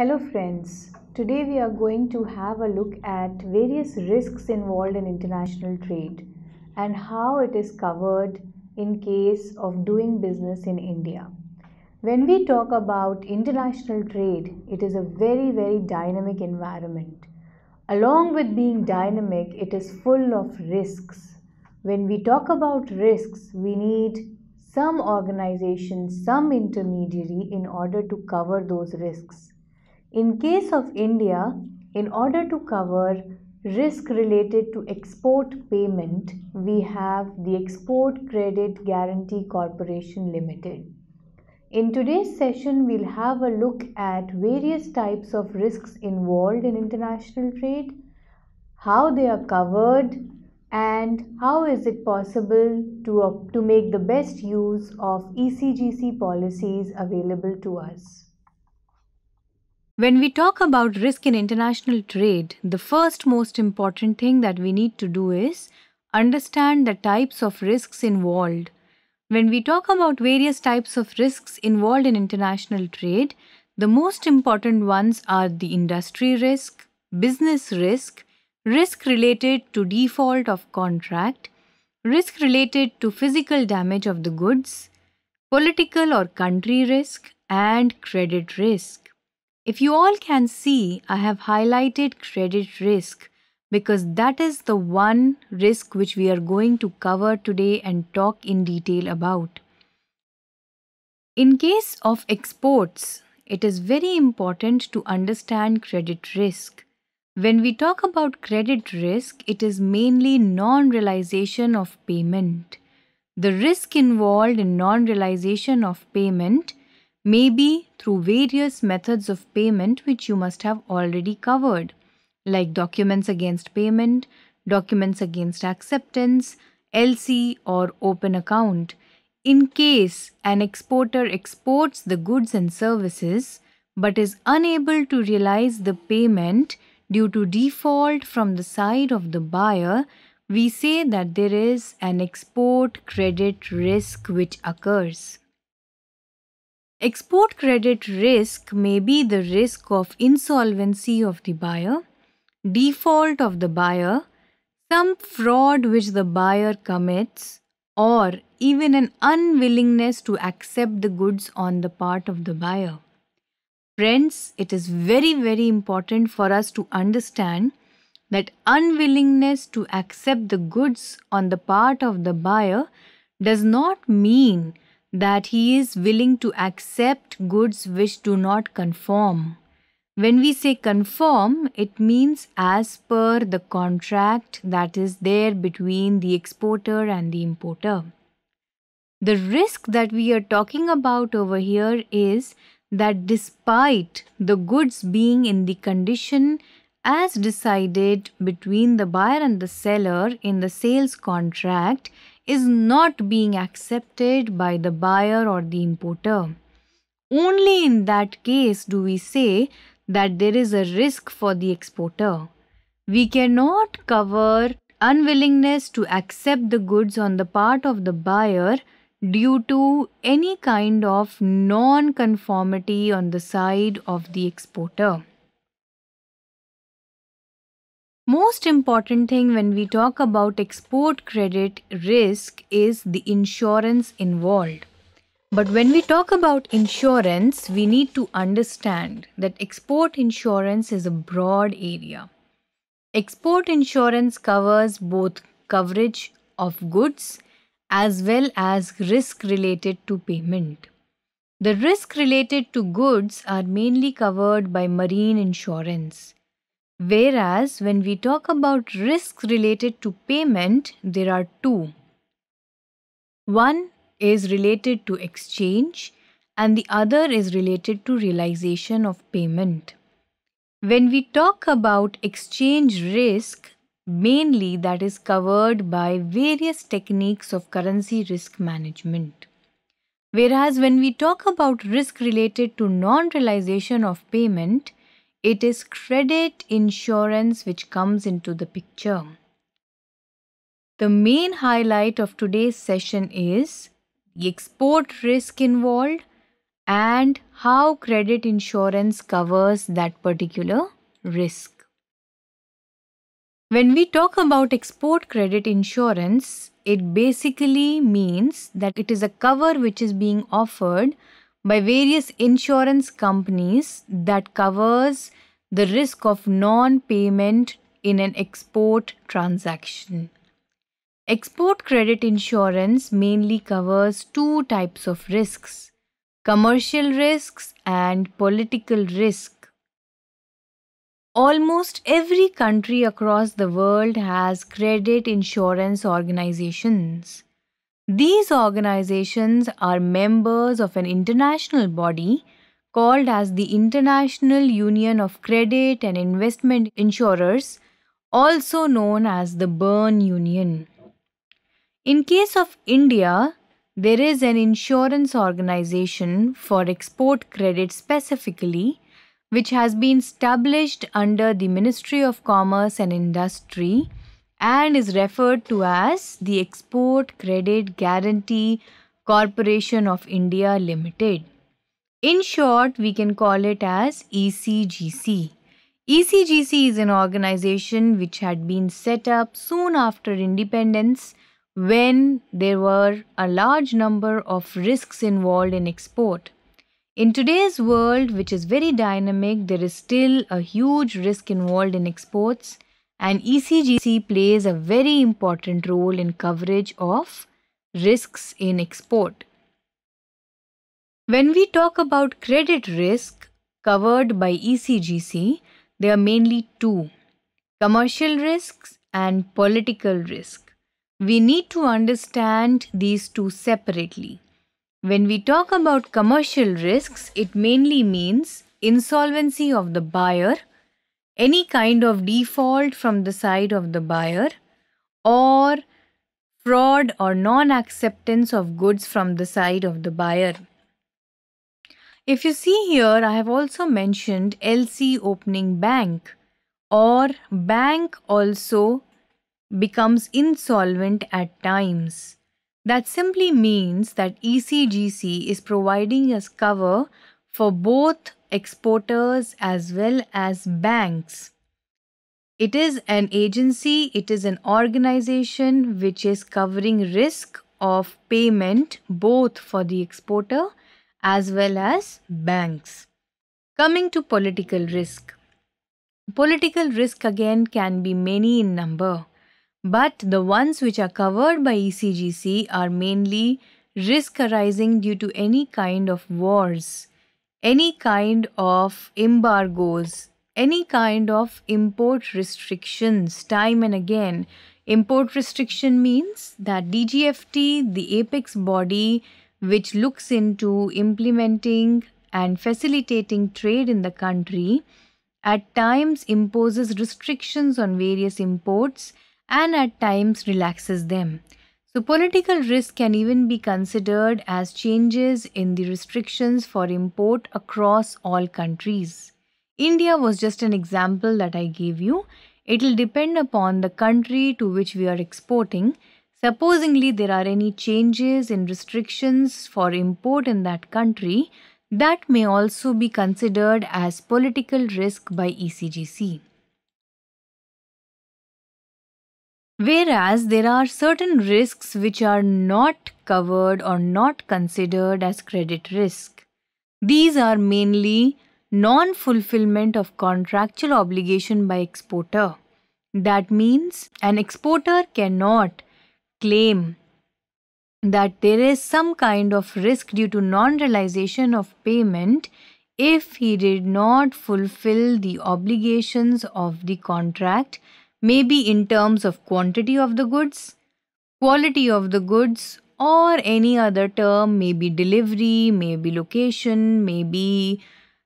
Hello friends, today we are going to have a look at various risks involved in international trade and how it is covered in case of doing business in India. When we talk about international trade, it is a very very dynamic environment. Along with being dynamic, it is full of risks. When we talk about risks, we need some organization, some intermediary in order to cover those risks in case of India, in order to cover risk related to export payment, we have the Export Credit Guarantee Corporation Limited. In today's session, we'll have a look at various types of risks involved in international trade, how they are covered, and how is it possible to, uh, to make the best use of ECGC policies available to us. When we talk about risk in international trade, the first most important thing that we need to do is understand the types of risks involved. When we talk about various types of risks involved in international trade, the most important ones are the industry risk, business risk, risk related to default of contract, risk related to physical damage of the goods, political or country risk, and credit risk. If you all can see, I have highlighted credit risk because that is the one risk which we are going to cover today and talk in detail about. In case of exports, it is very important to understand credit risk. When we talk about credit risk, it is mainly non-realization of payment. The risk involved in non-realization of payment maybe through various methods of payment which you must have already covered, like documents against payment, documents against acceptance, LC or open account. In case an exporter exports the goods and services but is unable to realize the payment due to default from the side of the buyer, we say that there is an export credit risk which occurs. Export credit risk may be the risk of insolvency of the buyer, default of the buyer, some fraud which the buyer commits, or even an unwillingness to accept the goods on the part of the buyer. Friends, it is very, very important for us to understand that unwillingness to accept the goods on the part of the buyer does not mean that he is willing to accept goods which do not conform. When we say conform, it means as per the contract that is there between the exporter and the importer. The risk that we are talking about over here is that despite the goods being in the condition as decided between the buyer and the seller in the sales contract, is not being accepted by the buyer or the importer. Only in that case do we say that there is a risk for the exporter. We cannot cover unwillingness to accept the goods on the part of the buyer due to any kind of non conformity on the side of the exporter. Most important thing when we talk about export credit risk is the insurance involved. But when we talk about insurance, we need to understand that export insurance is a broad area. Export insurance covers both coverage of goods as well as risk related to payment. The risk related to goods are mainly covered by marine insurance. Whereas when we talk about risks related to payment, there are two. One is related to exchange and the other is related to realization of payment. When we talk about exchange risk, mainly that is covered by various techniques of currency risk management. Whereas when we talk about risk related to non realization of payment, it is credit insurance which comes into the picture. The main highlight of today's session is the export risk involved and how credit insurance covers that particular risk. When we talk about export credit insurance, it basically means that it is a cover which is being offered by various insurance companies that covers the risk of non payment in an export transaction. Export credit insurance mainly covers two types of risks commercial risks and political risk. Almost every country across the world has credit insurance organizations. These organizations are members of an international body called as the International Union of Credit and Investment Insurers, also known as the Bern Union. In case of India, there is an insurance organization for export credit specifically, which has been established under the Ministry of Commerce and Industry and is referred to as the Export Credit Guarantee Corporation of India Limited. In short, we can call it as ECGC. ECGC is an organization which had been set up soon after independence when there were a large number of risks involved in export. In today's world, which is very dynamic, there is still a huge risk involved in exports and ECGC plays a very important role in coverage of risks in export. When we talk about credit risk covered by ECGC, there are mainly two commercial risks and political risk. We need to understand these two separately. When we talk about commercial risks, it mainly means insolvency of the buyer any kind of default from the side of the buyer or fraud or non acceptance of goods from the side of the buyer. If you see here, I have also mentioned LC opening bank or bank also becomes insolvent at times. That simply means that ECGC is providing us cover for both exporters as well as banks. It is an agency, it is an organization which is covering risk of payment both for the exporter as well as banks. Coming to political risk. Political risk again can be many in number, but the ones which are covered by ECGC are mainly risk arising due to any kind of wars, any kind of embargoes, any kind of import restrictions time and again. Import restriction means that DGFT, the apex body which looks into implementing and facilitating trade in the country, at times imposes restrictions on various imports and at times relaxes them. So, political risk can even be considered as changes in the restrictions for import across all countries. India was just an example that I gave you. It will depend upon the country to which we are exporting. Supposingly, there are any changes in restrictions for import in that country, that may also be considered as political risk by ECGC. Whereas there are certain risks which are not covered or not considered as credit risk. These are mainly non fulfillment of contractual obligation by exporter. That means an exporter cannot claim that there is some kind of risk due to non realization of payment if he did not fulfill the obligations of the contract Maybe in terms of quantity of the goods, quality of the goods, or any other term, maybe delivery, maybe location, maybe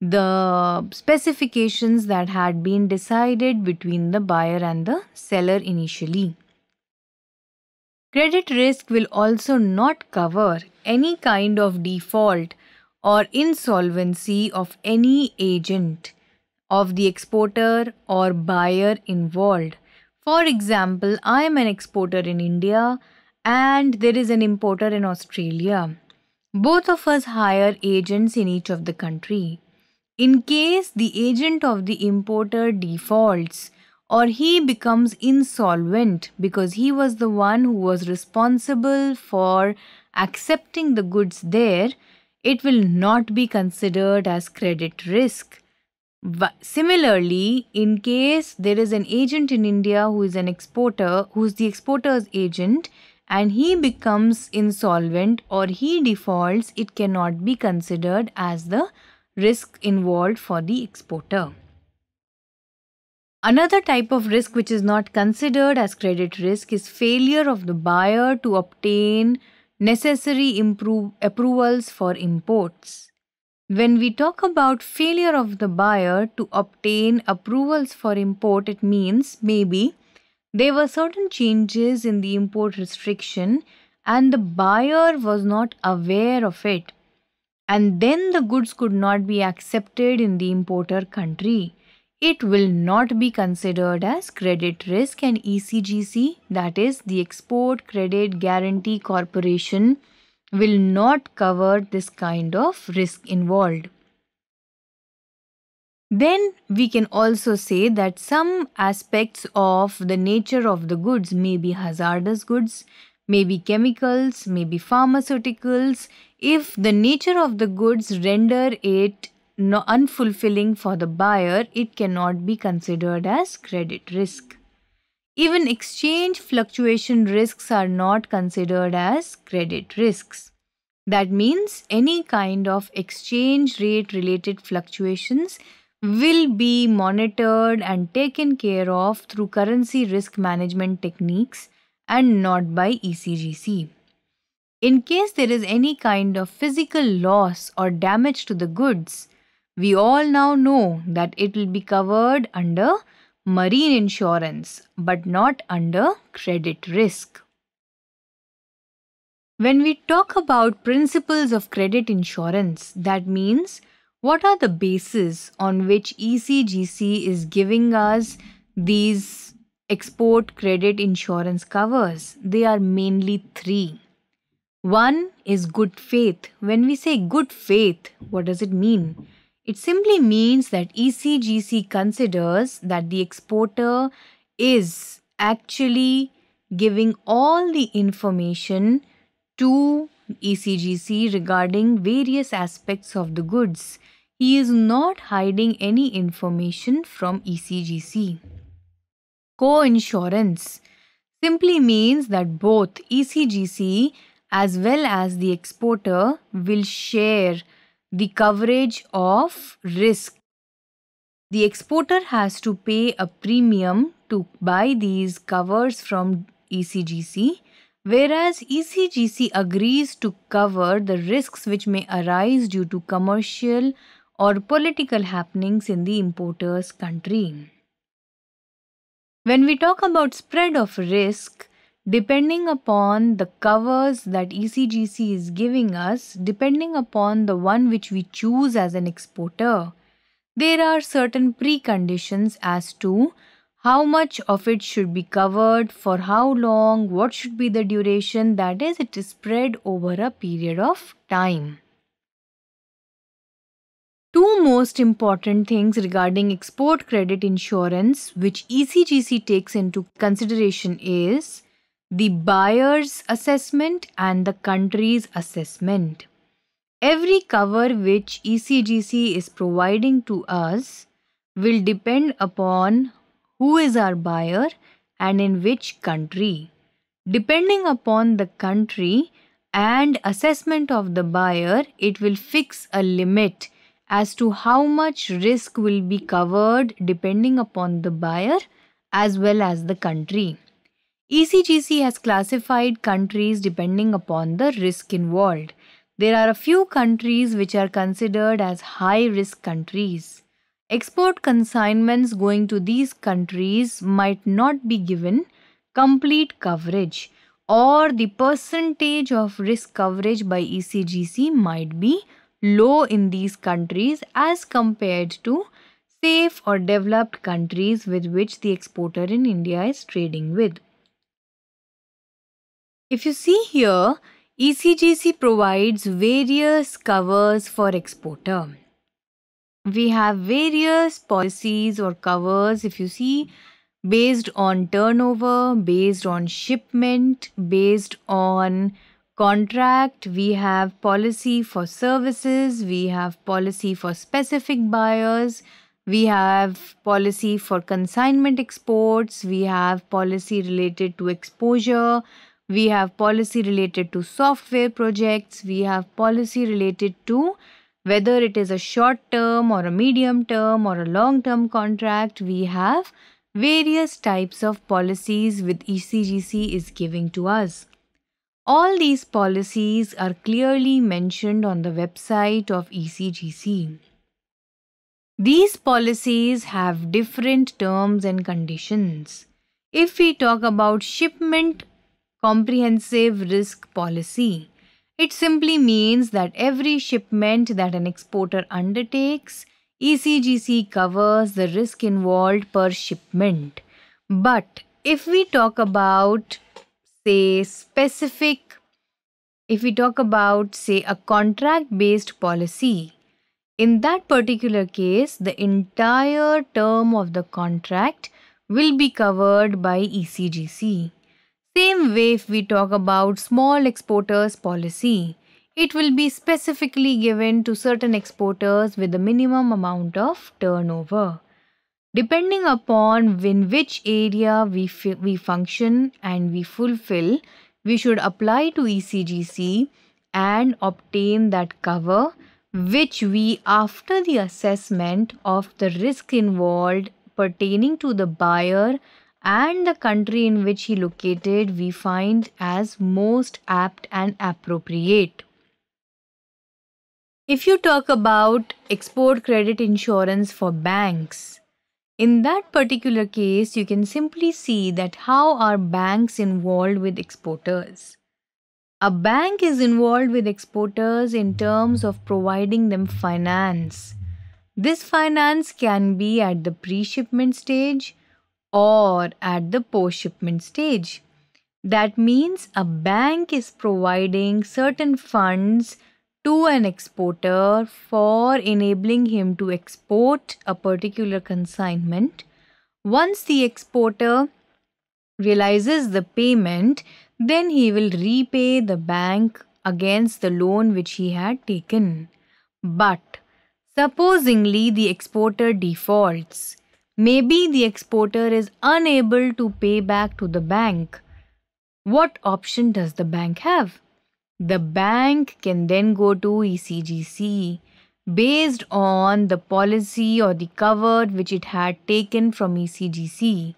the specifications that had been decided between the buyer and the seller initially. Credit risk will also not cover any kind of default or insolvency of any agent of the exporter or buyer involved. For example, I am an exporter in India and there is an importer in Australia. Both of us hire agents in each of the country. In case the agent of the importer defaults or he becomes insolvent because he was the one who was responsible for accepting the goods there, it will not be considered as credit risk. But similarly, in case there is an agent in India who is an exporter, who's the exporter's agent, and he becomes insolvent or he defaults, it cannot be considered as the risk involved for the exporter. Another type of risk which is not considered as credit risk is failure of the buyer to obtain necessary improve approvals for imports. When we talk about failure of the buyer to obtain approvals for import, it means maybe there were certain changes in the import restriction and the buyer was not aware of it. And then the goods could not be accepted in the importer country. It will not be considered as credit risk and ECGC, that is, the Export Credit Guarantee Corporation will not cover this kind of risk involved. Then we can also say that some aspects of the nature of the goods may be hazardous goods, may be chemicals, may be pharmaceuticals, if the nature of the goods render it unfulfilling for the buyer, it cannot be considered as credit risk. Even exchange fluctuation risks are not considered as credit risks. That means any kind of exchange rate related fluctuations will be monitored and taken care of through currency risk management techniques and not by ECGC. In case there is any kind of physical loss or damage to the goods, we all now know that it will be covered under marine insurance but not under credit risk. When we talk about principles of credit insurance, that means what are the bases on which ECGC is giving us these export credit insurance covers? They are mainly three. One is good faith. When we say good faith, what does it mean? It simply means that ECGC considers that the exporter is actually giving all the information to ECGC regarding various aspects of the goods. He is not hiding any information from ECGC. Co-insurance simply means that both ECGC as well as the exporter will share the coverage of risk. The exporter has to pay a premium to buy these covers from ECGC, whereas ECGC agrees to cover the risks which may arise due to commercial or political happenings in the importer's country. When we talk about spread of risk, depending upon the covers that ECGC is giving us, depending upon the one which we choose as an exporter, there are certain preconditions as to how much of it should be covered, for how long, what should be the duration, that is, it is spread over a period of time. Two most important things regarding export credit insurance which ECGC takes into consideration is the buyer's assessment and the country's assessment. Every cover which ECGC is providing to us will depend upon who is our buyer and in which country. Depending upon the country and assessment of the buyer, it will fix a limit as to how much risk will be covered depending upon the buyer as well as the country. ECGC has classified countries depending upon the risk involved. There are a few countries which are considered as high risk countries. Export consignments going to these countries might not be given complete coverage or the percentage of risk coverage by ECGC might be low in these countries as compared to safe or developed countries with which the exporter in India is trading with. If you see here, ECGC provides various covers for exporter. We have various policies or covers if you see based on turnover, based on shipment, based on contract, we have policy for services, we have policy for specific buyers, we have policy for consignment exports, we have policy related to exposure, we have policy related to software projects, we have policy related to whether it is a short term or a medium term or a long term contract, we have various types of policies with ECGC is giving to us. All these policies are clearly mentioned on the website of ECGC. These policies have different terms and conditions. If we talk about shipment comprehensive risk policy. It simply means that every shipment that an exporter undertakes, ECGC covers the risk involved per shipment. But if we talk about, say, specific, if we talk about, say, a contract based policy, in that particular case, the entire term of the contract will be covered by ECGC. Same way if we talk about small exporters policy, it will be specifically given to certain exporters with a minimum amount of turnover. Depending upon in which area we, we function and we fulfill, we should apply to ECGC and obtain that cover which we after the assessment of the risk involved pertaining to the buyer and the country in which he located we find as most apt and appropriate. If you talk about export credit insurance for banks, in that particular case, you can simply see that how are banks involved with exporters. A bank is involved with exporters in terms of providing them finance. This finance can be at the pre shipment stage, or at the post shipment stage. That means a bank is providing certain funds to an exporter for enabling him to export a particular consignment. Once the exporter realizes the payment, then he will repay the bank against the loan which he had taken. But supposingly the exporter defaults, Maybe the exporter is unable to pay back to the bank. What option does the bank have? The bank can then go to ECGC based on the policy or the cover which it had taken from ECGC.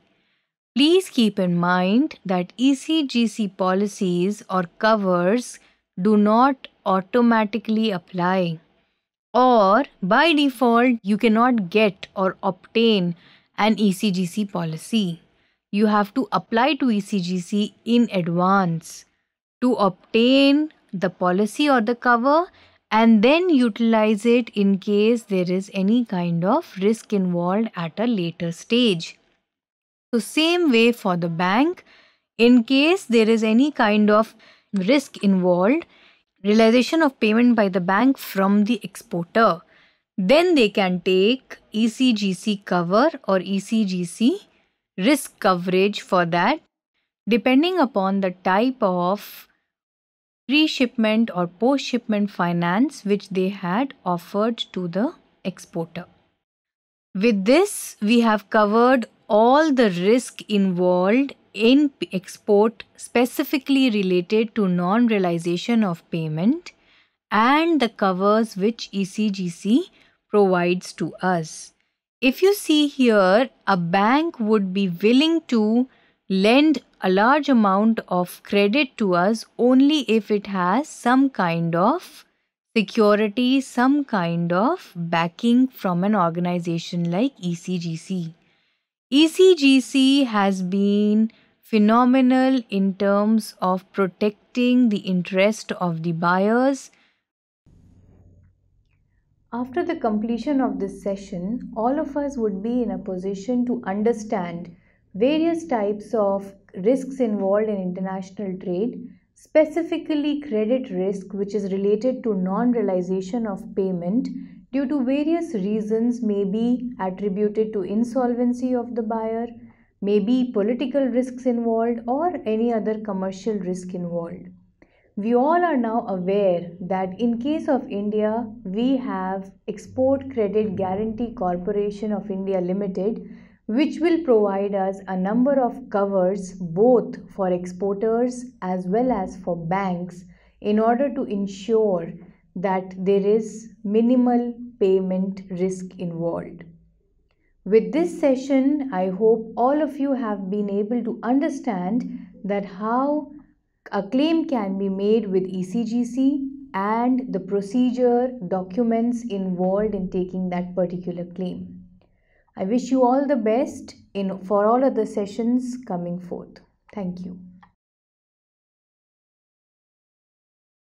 Please keep in mind that ECGC policies or covers do not automatically apply or by default, you cannot get or obtain an ECGC policy. You have to apply to ECGC in advance to obtain the policy or the cover and then utilize it in case there is any kind of risk involved at a later stage. So same way for the bank, in case there is any kind of risk involved realization of payment by the bank from the exporter. Then they can take ECGC cover or ECGC risk coverage for that depending upon the type of pre-shipment or post-shipment finance which they had offered to the exporter. With this, we have covered all the risk involved in export specifically related to non-realization of payment and the covers which ECGC provides to us. If you see here, a bank would be willing to lend a large amount of credit to us only if it has some kind of security, some kind of backing from an organization like ECGC. ECGC has been phenomenal in terms of protecting the interest of the buyers. After the completion of this session, all of us would be in a position to understand various types of risks involved in international trade, specifically credit risk, which is related to non realization of payment due to various reasons, may be attributed to insolvency of the buyer May be political risks involved or any other commercial risk involved. We all are now aware that in case of India, we have Export Credit Guarantee Corporation of India Limited, which will provide us a number of covers both for exporters as well as for banks in order to ensure that there is minimal payment risk involved. With this session, I hope all of you have been able to understand that how a claim can be made with ECGC and the procedure documents involved in taking that particular claim. I wish you all the best in, for all other sessions coming forth. Thank you.